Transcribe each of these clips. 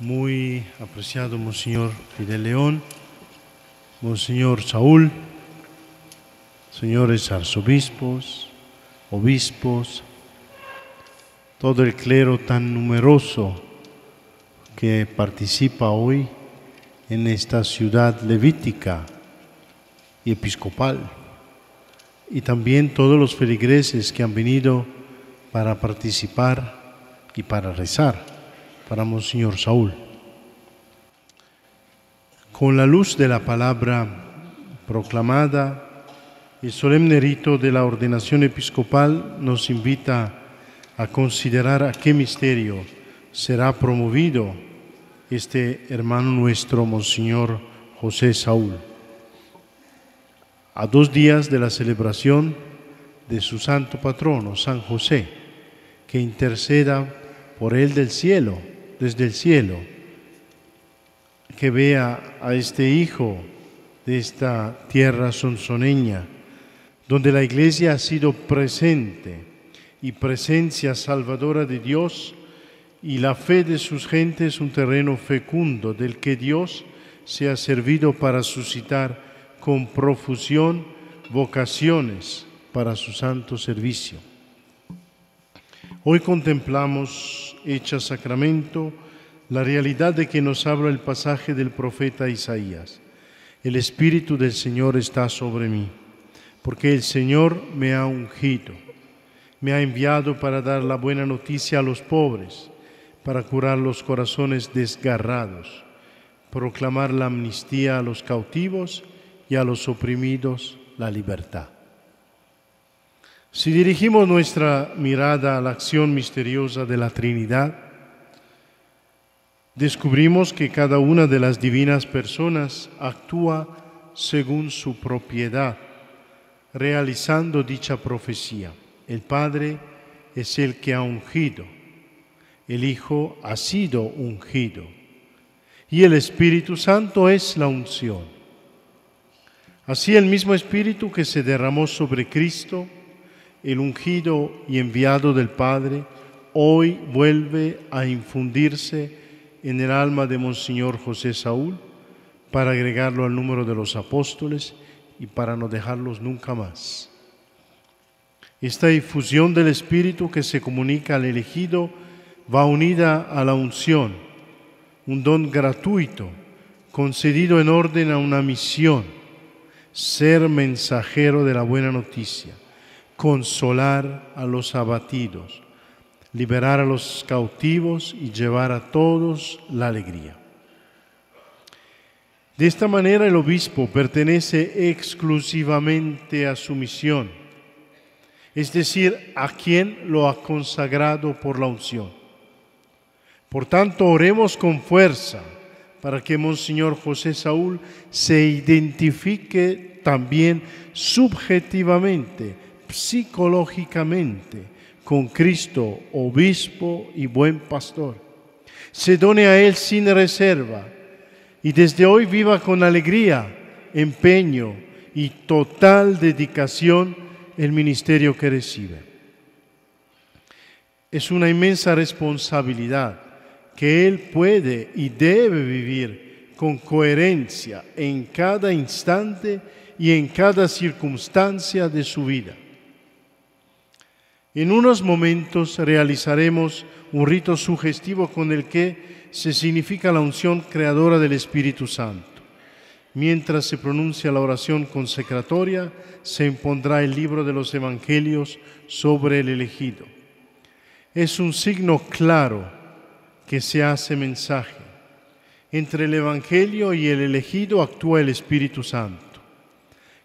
muy apreciado Monseñor Fidel León, Monseñor Saúl, señores arzobispos, obispos, todo el clero tan numeroso que participa hoy en esta ciudad levítica y episcopal, y también todos los feligreses que han venido para participar y para rezar para Monseñor Saúl. Con la luz de la palabra proclamada, el solemne rito de la ordenación episcopal nos invita a considerar a qué misterio será promovido este hermano nuestro, Monseñor José Saúl. A dos días de la celebración de su santo patrono, San José, que interceda por él del cielo desde el cielo, que vea a este hijo de esta tierra sonsoneña, donde la iglesia ha sido presente y presencia salvadora de Dios y la fe de sus gentes un terreno fecundo del que Dios se ha servido para suscitar con profusión vocaciones para su santo servicio. Hoy contemplamos, hecha sacramento, la realidad de que nos habla el pasaje del profeta Isaías. El Espíritu del Señor está sobre mí, porque el Señor me ha ungido, me ha enviado para dar la buena noticia a los pobres, para curar los corazones desgarrados, proclamar la amnistía a los cautivos y a los oprimidos la libertad. Si dirigimos nuestra mirada a la acción misteriosa de la Trinidad, descubrimos que cada una de las divinas personas actúa según su propiedad, realizando dicha profecía. El Padre es el que ha ungido, el Hijo ha sido ungido y el Espíritu Santo es la unción. Así el mismo Espíritu que se derramó sobre Cristo, el ungido y enviado del Padre, hoy vuelve a infundirse en el alma de Monseñor José Saúl para agregarlo al número de los apóstoles y para no dejarlos nunca más. Esta difusión del Espíritu que se comunica al elegido va unida a la unción, un don gratuito concedido en orden a una misión, ser mensajero de la buena noticia consolar a los abatidos, liberar a los cautivos y llevar a todos la alegría. De esta manera el obispo pertenece exclusivamente a su misión, es decir, a quien lo ha consagrado por la unción. Por tanto, oremos con fuerza para que Monseñor José Saúl se identifique también subjetivamente psicológicamente con Cristo, obispo y buen pastor. Se done a Él sin reserva y desde hoy viva con alegría, empeño y total dedicación el ministerio que recibe. Es una inmensa responsabilidad que Él puede y debe vivir con coherencia en cada instante y en cada circunstancia de su vida. En unos momentos realizaremos un rito sugestivo con el que se significa la unción creadora del Espíritu Santo. Mientras se pronuncia la oración consecratoria, se impondrá el libro de los Evangelios sobre el elegido. Es un signo claro que se hace mensaje. Entre el Evangelio y el elegido actúa el Espíritu Santo,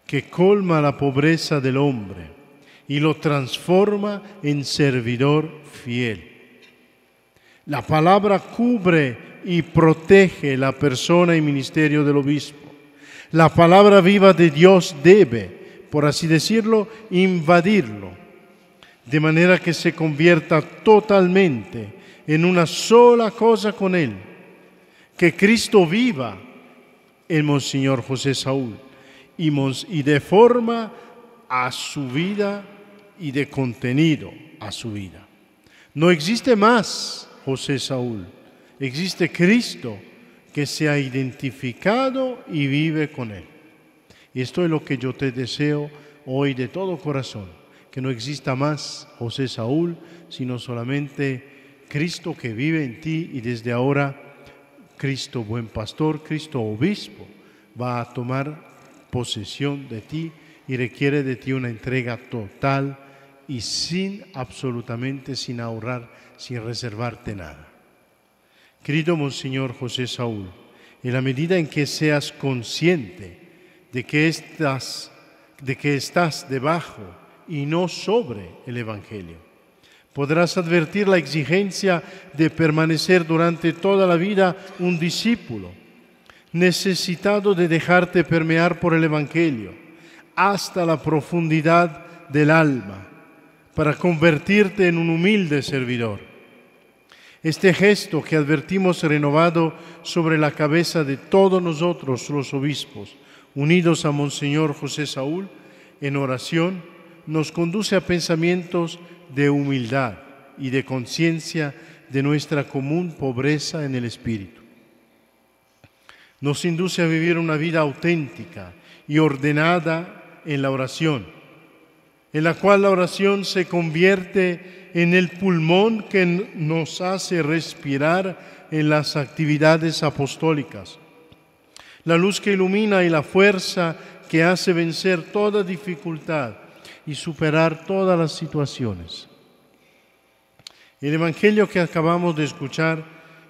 que colma la pobreza del hombre y lo transforma en servidor fiel. La palabra cubre y protege la persona y ministerio del obispo. La palabra viva de Dios debe, por así decirlo, invadirlo, de manera que se convierta totalmente en una sola cosa con Él. Que Cristo viva en Monseñor José Saúl y, de forma a su vida y de contenido a su vida. No existe más José Saúl, existe Cristo que se ha identificado y vive con él. Y esto es lo que yo te deseo hoy de todo corazón, que no exista más José Saúl, sino solamente Cristo que vive en ti y desde ahora Cristo buen pastor, Cristo obispo, va a tomar posesión de ti y requiere de ti una entrega total y sin absolutamente sin ahorrar, sin reservarte nada. Querido Monseñor José Saúl, en la medida en que seas consciente de que estás, de que estás debajo y no sobre el Evangelio, podrás advertir la exigencia de permanecer durante toda la vida un discípulo, necesitado de dejarte permear por el Evangelio hasta la profundidad del alma para convertirte en un humilde servidor. Este gesto que advertimos renovado sobre la cabeza de todos nosotros los obispos, unidos a Monseñor José Saúl, en oración, nos conduce a pensamientos de humildad y de conciencia de nuestra común pobreza en el espíritu. Nos induce a vivir una vida auténtica y ordenada en la oración en la cual la oración se convierte en el pulmón que nos hace respirar en las actividades apostólicas. La luz que ilumina y la fuerza que hace vencer toda dificultad y superar todas las situaciones. El Evangelio que acabamos de escuchar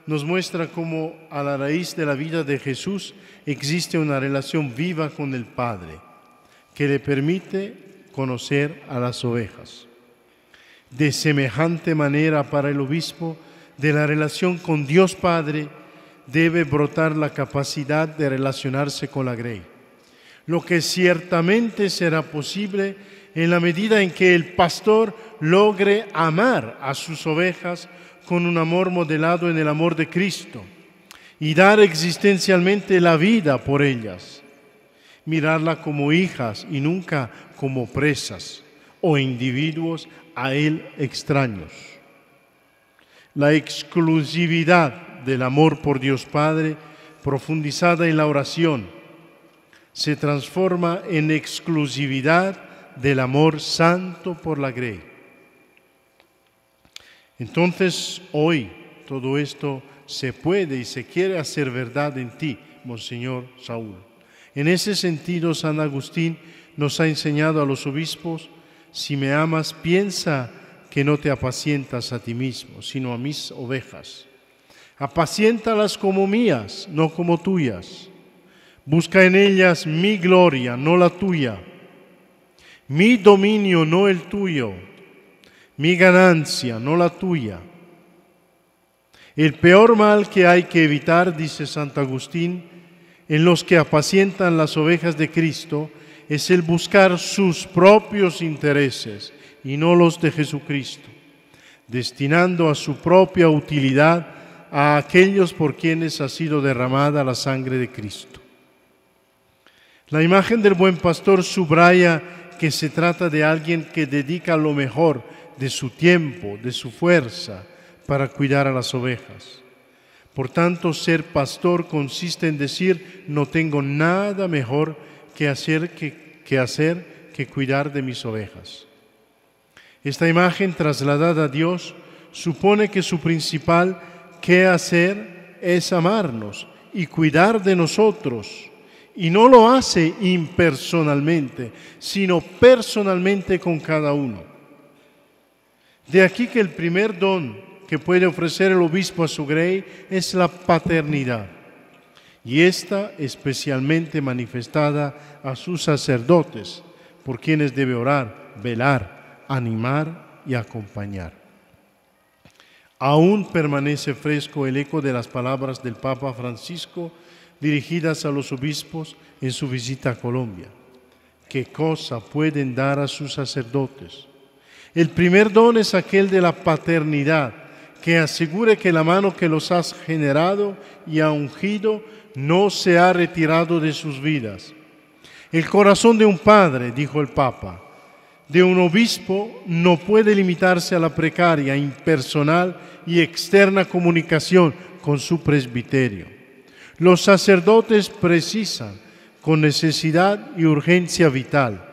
nos muestra cómo a la raíz de la vida de Jesús existe una relación viva con el Padre, que le permite conocer a las ovejas. De semejante manera, para el obispo, de la relación con Dios Padre debe brotar la capacidad de relacionarse con la Grey, lo que ciertamente será posible en la medida en que el pastor logre amar a sus ovejas con un amor modelado en el amor de Cristo y dar existencialmente la vida por ellas mirarla como hijas y nunca como presas o individuos a él extraños. La exclusividad del amor por Dios Padre, profundizada en la oración, se transforma en exclusividad del amor santo por la grey. Entonces, hoy todo esto se puede y se quiere hacer verdad en ti, Monseñor Saúl. En ese sentido, San Agustín nos ha enseñado a los obispos, si me amas, piensa que no te apacientas a ti mismo, sino a mis ovejas. Apaciéntalas como mías, no como tuyas. Busca en ellas mi gloria, no la tuya. Mi dominio, no el tuyo. Mi ganancia, no la tuya. El peor mal que hay que evitar, dice San Agustín, en los que apacientan las ovejas de Cristo es el buscar sus propios intereses y no los de Jesucristo, destinando a su propia utilidad a aquellos por quienes ha sido derramada la sangre de Cristo. La imagen del buen pastor subraya que se trata de alguien que dedica lo mejor de su tiempo, de su fuerza, para cuidar a las ovejas. Por tanto, ser pastor consiste en decir, no tengo nada mejor que hacer que, hacer que cuidar de mis ovejas. Esta imagen trasladada a Dios supone que su principal que hacer es amarnos y cuidar de nosotros. Y no lo hace impersonalmente, sino personalmente con cada uno. De aquí que el primer don que puede ofrecer el obispo a su grey es la paternidad, y esta especialmente manifestada a sus sacerdotes, por quienes debe orar, velar, animar y acompañar. Aún permanece fresco el eco de las palabras del Papa Francisco dirigidas a los obispos en su visita a Colombia. ¿Qué cosa pueden dar a sus sacerdotes? El primer don es aquel de la paternidad, que asegure que la mano que los has generado y ha ungido no se ha retirado de sus vidas. El corazón de un padre, dijo el Papa, de un obispo no puede limitarse a la precaria, impersonal y externa comunicación con su presbiterio. Los sacerdotes precisan con necesidad y urgencia vital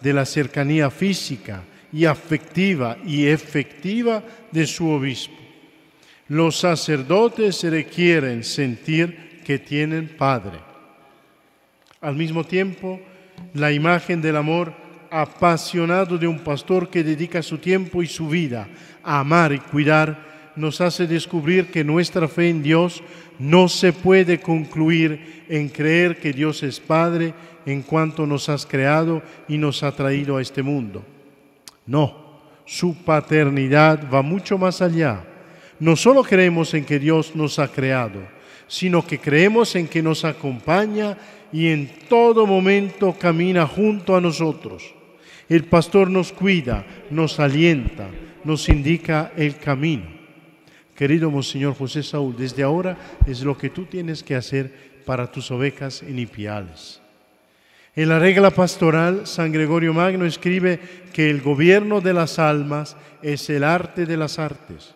de la cercanía física y afectiva y efectiva de su obispo. Los sacerdotes requieren sentir que tienen Padre. Al mismo tiempo, la imagen del amor apasionado de un pastor que dedica su tiempo y su vida a amar y cuidar nos hace descubrir que nuestra fe en Dios no se puede concluir en creer que Dios es Padre en cuanto nos has creado y nos ha traído a este mundo. No, su paternidad va mucho más allá no solo creemos en que Dios nos ha creado, sino que creemos en que nos acompaña y en todo momento camina junto a nosotros. El pastor nos cuida, nos alienta, nos indica el camino. Querido Monseñor José Saúl, desde ahora es lo que tú tienes que hacer para tus ovejas en En la regla pastoral, San Gregorio Magno escribe que el gobierno de las almas es el arte de las artes.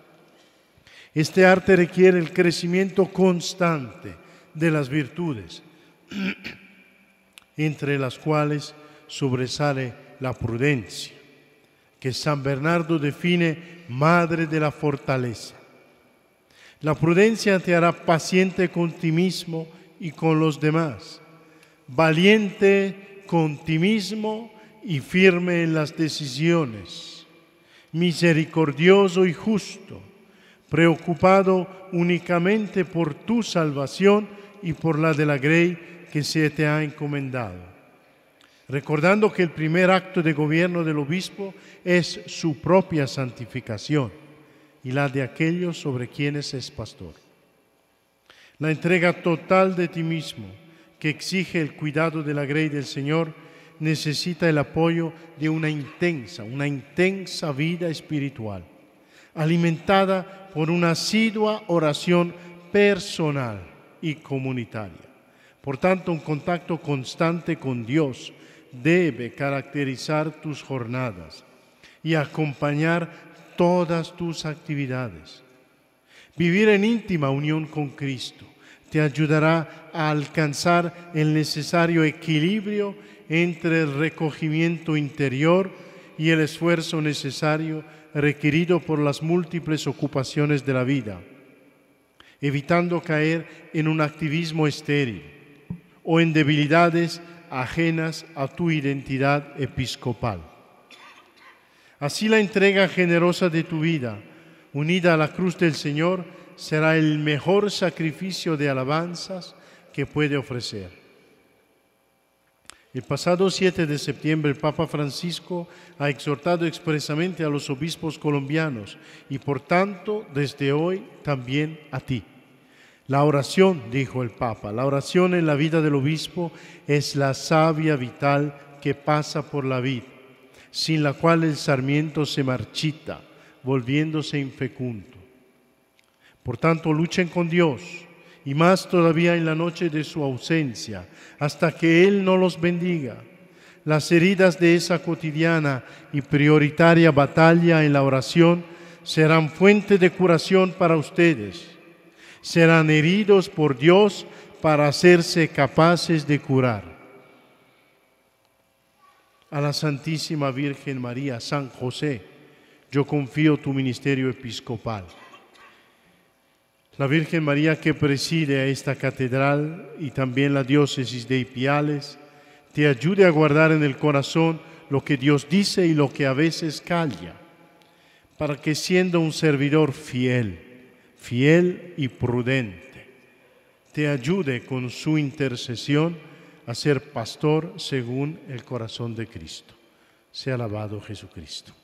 Este arte requiere el crecimiento constante de las virtudes, entre las cuales sobresale la prudencia, que San Bernardo define madre de la fortaleza. La prudencia te hará paciente con ti mismo y con los demás, valiente con ti mismo y firme en las decisiones, misericordioso y justo preocupado únicamente por tu salvación y por la de la grey que se te ha encomendado. Recordando que el primer acto de gobierno del obispo es su propia santificación y la de aquellos sobre quienes es pastor. La entrega total de ti mismo, que exige el cuidado de la grey del Señor, necesita el apoyo de una intensa, una intensa vida espiritual alimentada por una asidua oración personal y comunitaria. Por tanto, un contacto constante con Dios debe caracterizar tus jornadas y acompañar todas tus actividades. Vivir en íntima unión con Cristo te ayudará a alcanzar el necesario equilibrio entre el recogimiento interior y el esfuerzo necesario requerido por las múltiples ocupaciones de la vida, evitando caer en un activismo estéril o en debilidades ajenas a tu identidad episcopal. Así la entrega generosa de tu vida, unida a la cruz del Señor, será el mejor sacrificio de alabanzas que puede ofrecer. El pasado 7 de septiembre el Papa Francisco ha exhortado expresamente a los obispos colombianos y por tanto desde hoy también a ti. La oración, dijo el Papa, la oración en la vida del obispo es la savia vital que pasa por la vid, sin la cual el sarmiento se marchita, volviéndose infecundo. Por tanto, luchen con Dios y más todavía en la noche de su ausencia, hasta que Él no los bendiga. Las heridas de esa cotidiana y prioritaria batalla en la oración serán fuente de curación para ustedes. Serán heridos por Dios para hacerse capaces de curar. A la Santísima Virgen María, San José, yo confío tu ministerio episcopal. La Virgen María que preside a esta catedral y también la diócesis de Ipiales, te ayude a guardar en el corazón lo que Dios dice y lo que a veces calla, para que siendo un servidor fiel, fiel y prudente, te ayude con su intercesión a ser pastor según el corazón de Cristo. Sea alabado Jesucristo.